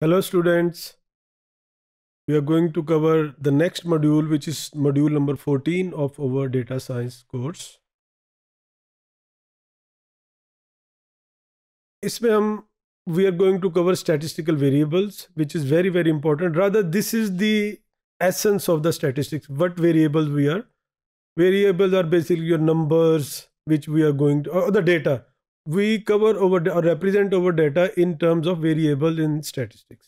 Hello students, we are going to cover the next module which is module number 14 of our data science course. इसमें we are going to cover statistical variables which is very very important rather this is the essence of the statistics what variables we are variables are basically your numbers which we are going to or the data we cover over or represent over data in terms of variable in statistics.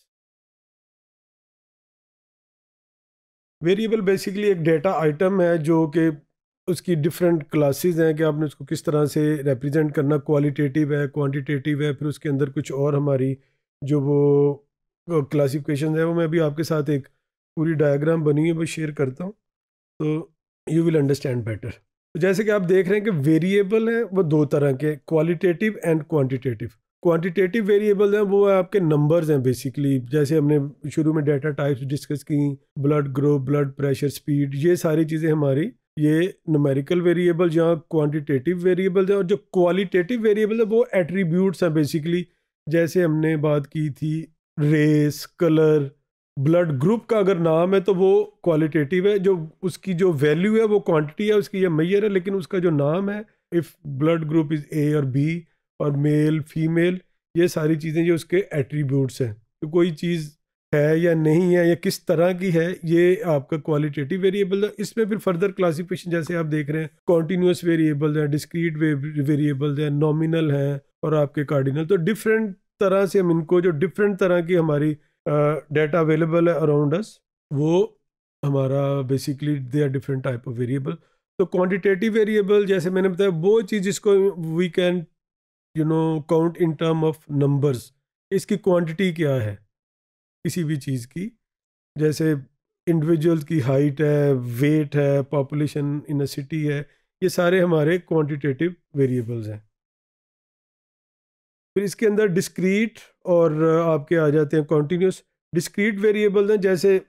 Variable basically एक data item है जो कि उसकी different classes हैं कि आपने उसको किस तरह से रिप्रेजेंट करना क्वालिटेटिव है क्वांटिटेटिव है फिर उसके अंदर कुछ और हमारी जो वो क्लासिफिकेशन है वो मैं भी आपके साथ एक पूरी डायग्राम बनी हुई वो शेयर करता हूँ तो यू विल अंडरस्टैंड बेटर तो जैसे कि आप देख रहे हैं कि वेरिएबल हैं वो दो तरह के qualitative and quantitative quantitative variable हैं वो है आपके नंबर्स हैं बेसिकली जैसे हमने शुरू में डेटा टाइप्स डिस्कस की blood growth blood pressure speed ये सारी चीज़ें हमारी ये नमेरिकल वेरिएबल या क्वांटिटेटिव वेरिएबल हैं और जो क्वालिटेटिव वेरिएबल है वो एट्रीब्यूट्स हैं बेसिकली जैसे हमने बात की थी रेस कलर ब्लड ग्रुप का अगर नाम है तो वो क्वालिटेटिव है जो उसकी जो वैल्यू है वो क्वांटिटी है उसकी यह मैयर है लेकिन उसका जो नाम है if blood group is A और बी और मेल फीमेल ये सारी चीज़ें ये उसके एट्रीब्यूट्स हैं तो कोई चीज़ है या नहीं है या किस तरह की है ये आपका क्वालिटेटिव वेरिएबल है इसमें फिर फर्दर क्लासिफिकेशन जैसे आप देख रहे हैं कॉन्टीन्यूस वेरिएबल हैं डिस्क्रीट वेरिएबल हैं नॉमिनल हैं और आपके कार्डिनल तो डिफरेंट तरह से हम इनको जो डिफरेंट तरह की हमारी डेटा अवेलेबल है अराउंड अस वो हमारा basically they are different type of variable तो क्वांटिटेटिव वेरिएबल जैसे मैंने बताया वो चीज़ जिसको we can you know count in term of numbers इसकी क्वांटिटी क्या है किसी भी चीज़ की जैसे इंडिविजुअल की हाइट है वेट है पॉपुलेशन इन अ सिटी है ये सारे हमारे क्वांटिटेटिव वेरिएबल्स हैं फिर इसके अंदर डिस्क्रीट और आपके आ जाते हैं कॉन्टीन्यूस डिस्क्रीट वेरिएबल हैं जैसे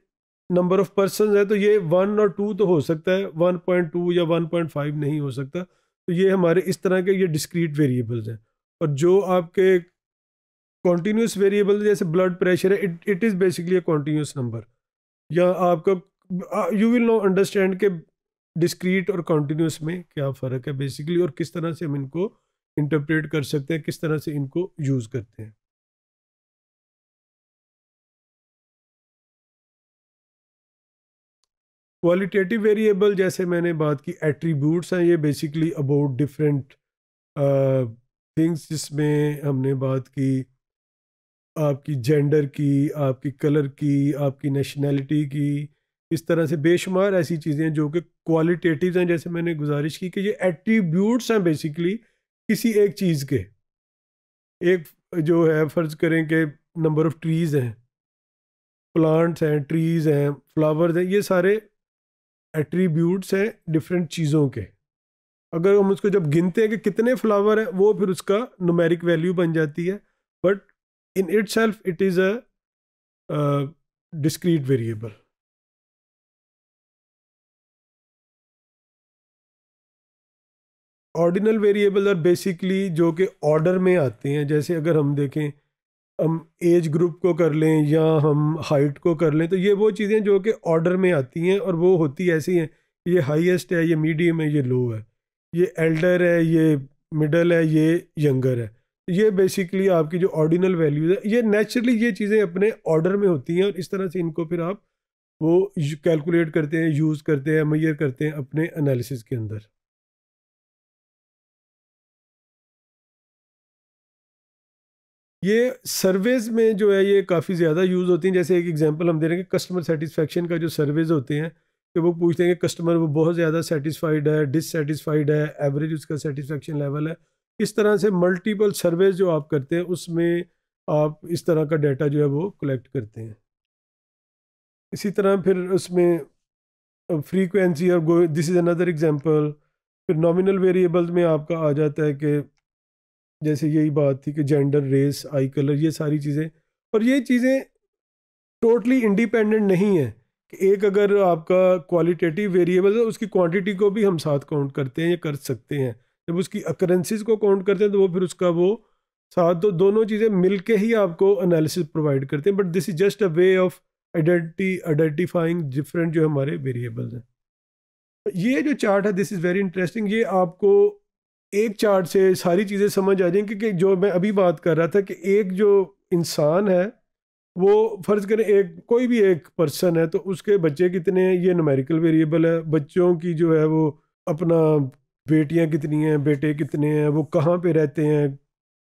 नंबर ऑफ पर्सन है तो ये वन और टू तो हो सकता है वन पॉइंट टू या वन पॉइंट फाइव नहीं हो सकता तो ये हमारे इस तरह के ये डिस्क्रीट वेरिएबल्स हैं और जो आपके कॉन्टीन्यूस वेरिएबल जैसे ब्लड प्रेशर है it it is basically a continuous number या आपका यू विल नो अंडरस्टैंड के डिस्क्रीट और कॉन्टीन्यूस में क्या फ़र्क है बेसिकली और किस तरह से हम इनको इंटरप्रेट कर सकते हैं किस तरह से इनको यूज़ करते हैं क्वालिटेटिव वेरिएबल जैसे मैंने बात की एट्रीब्यूट्स हैं ये बेसिकली अबाउट डिफरेंट थिंग्स जिसमें हमने बात की आपकी जेंडर की आपकी कलर की आपकी नेशनैलिटी की इस तरह से बेशुमार ऐसी चीज़ें जो कि क्वालिटेटिव हैं जैसे मैंने गुजारिश की कि ये एट्रीब्यूट्स हैं बेसिकली किसी एक चीज़ के एक जो है फ़र्ज़ करें कि नंबर ऑफ़ ट्रीज़ हैं प्लांट्स हैं ट्रीज़ हैं फ्लावर्स हैं ये सारे एट्रीब्यूट्स हैं डिफरेंट चीज़ों के अगर हम उसको जब गिनते हैं कि कितने फ्लावर हैं वो फिर उसका नुमेरिक वैल्यू बन जाती है but in itself it is a discrete variable ordinal variable are basically जो कि ऑर्डर में आते हैं जैसे अगर हम देखें हम एज ग्रुप को कर लें या हम हाइट को कर लें तो ये वो चीज़ें जो कि ऑर्डर में आती हैं और वो होती ऐसी हैं ये हाईएस्ट है ये मीडियम है ये लो है ये एल्डर है ये मिडल है ये यंगर है ये बेसिकली आपकी जो ऑर्डिनल वैल्यूज़ है ये नेचुरली ये चीज़ें अपने ऑर्डर में होती हैं और इस तरह से इनको फिर आप वो कैलकुलेट करते हैं यूज़ करते हैं मैयर करते हैं अपने एनालिसिस के अंदर ये सर्वेज में जो है ये काफ़ी ज़्यादा यूज़ होती हैं जैसे एक एग्जांपल हम दे रहे हैं कि कस्टमर सेटिस्फेक्शन का जो सर्वेज होते हैं कि वो पूछते हैं कि कस्टमर वो बहुत ज़्यादा सेटिस्फाइड है डिससेटिस्फाइड है एवरेज उसका सेटिस्फेक्शन लेवल है इस तरह से मल्टीपल सर्वेज जो आप करते हैं उसमें आप इस तरह का डाटा जो है वो कलेक्ट करते हैं इसी तरह फिर उसमें फ्रीक्वेंसी और दिस इज़ अनदर एग्जांपल फिर नॉमिनल वेरिएबल में आपका आ जाता है कि जैसे यही बात थी कि जेंडर रेस आई कलर ये सारी चीज़ें और ये चीज़ें टोटली इंडिपेंडेंट नहीं है कि एक अगर आपका क्वालिटेटिव वेरिएबल है उसकी क्वांटिटी को भी हम साथ काउंट करते हैं या कर सकते हैं जब उसकी अकरेंसीज को काउंट करते हैं तो वो फिर उसका वो साथ तो दोनों चीज़ें मिल के ही आपको अनालिसिस प्रोवाइड करते हैं but this is just a way of identi identifying different जो हमारे वेरिएबल्स हैं ये जो चार्ट है दिस इज़ वेरी इंटरेस्टिंग ये आपको एक चार्ट से सारी चीज़ें समझ आ जाएंगी कि जो मैं अभी बात कर रहा था कि एक जो इंसान है वो फ़र्ज़ करें एक कोई भी एक पर्सन है तो उसके बच्चे कितने हैं ये नमेरिकल वेरिएबल है बच्चों की जो है वो अपना बेटियां कितनी हैं बेटे कितने हैं वो कहाँ पे रहते हैं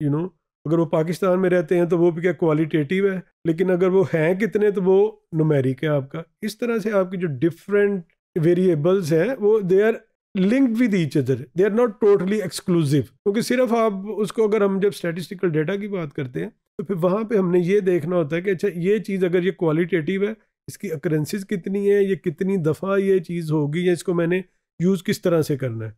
यू नो अगर वो पाकिस्तान में रहते हैं तो वो भी क्या क्वालिटेटिव है लेकिन अगर वो हैं कितने तो वो नुमेरिक है आपका इस तरह से आपकी जो डिफरेंट वेरिएबल्स हैं वो they are linked with each other they are not totally exclusive क्योंकि सिर्फ आप उसको अगर हम जब स्टैटिस्टिकल डेटा की बात करते हैं तो फिर वहाँ पे हमने ये देखना होता है कि अच्छा ये चीज़ अगर ये क्वालिटेटिव है इसकी अक्रेंसीज कितनी है ये कितनी दफ़ा ये चीज़ होगी या इसको मैंने यूज़ किस तरह से करना है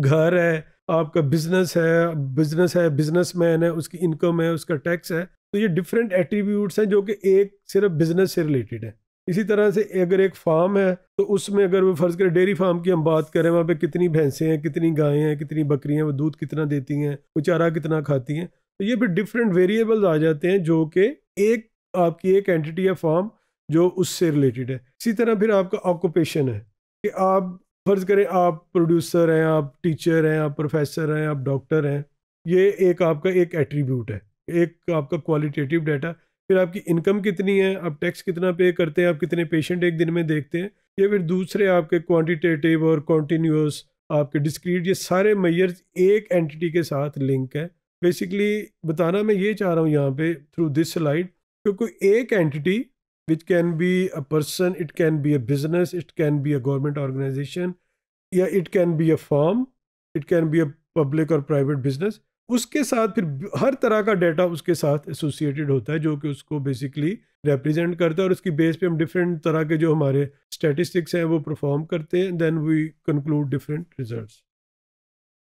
घर है आपका बिजनेस है बिजनेस है बिजनेस मैन है उसकी इनकम है उसका टैक्स है तो ये डिफरेंट एट्रीब्यूट्स हैं जो कि एक सिर्फ बिजनेस से रिलेटेड है इसी तरह से अगर एक फार्म है तो उसमें अगर वो फ़र्ज़ करें डेयरी फार्म की हम बात करें वहाँ पे कितनी भैंसें हैं कितनी गायें हैं कितनी बकरियाँ हैं वो दूध कितना देती हैं वो चारा कितना खाती हैं तो ये फिर डिफरेंट वेरिएबल्स आ जाते हैं जो कि एक आपकी एक एंटिटी है फार्म जो उससे रिलेटेड है इसी तरह फिर आपका ऑक्यूपेशन है कि आप फ़र्ज़ करें आप प्रोड्यूसर हैं आप टीचर हैं आप प्रोफेसर हैं आप डॉक्टर हैं ये एक आपका एक एट्रीब्यूट है एक आपका क्वालिटेटिव डाटा फिर आपकी इनकम कितनी है आप टैक्स कितना पे करते हैं आप कितने पेशेंट एक दिन में देखते हैं या फिर दूसरे आपके क्वांटिटेटिव और कॉन्टीन्यूस आपके डिस्क्रीट ये सारे मैयर एक एंटिटी के साथ लिंक है बेसिकली बताना मैं ये चाह रहा हूँ यहाँ पे थ्रू दिस स्लाइड क्योंकि एक entity which can be a person it can be a business it can be a government organisation या it can be a firm it can be a public और प्राइवेट बिजनेस उसके साथ फिर हर तरह का data उसके साथ एसोसिएटेड होता है जो कि उसको बेसिकली रिप्रेजेंट करता है और उसकी बेस पे हम डिफरेंट तरह के जो हमारे स्टैटिस्टिक्स हैं वो परफॉर्म करते हैं then we conclude different results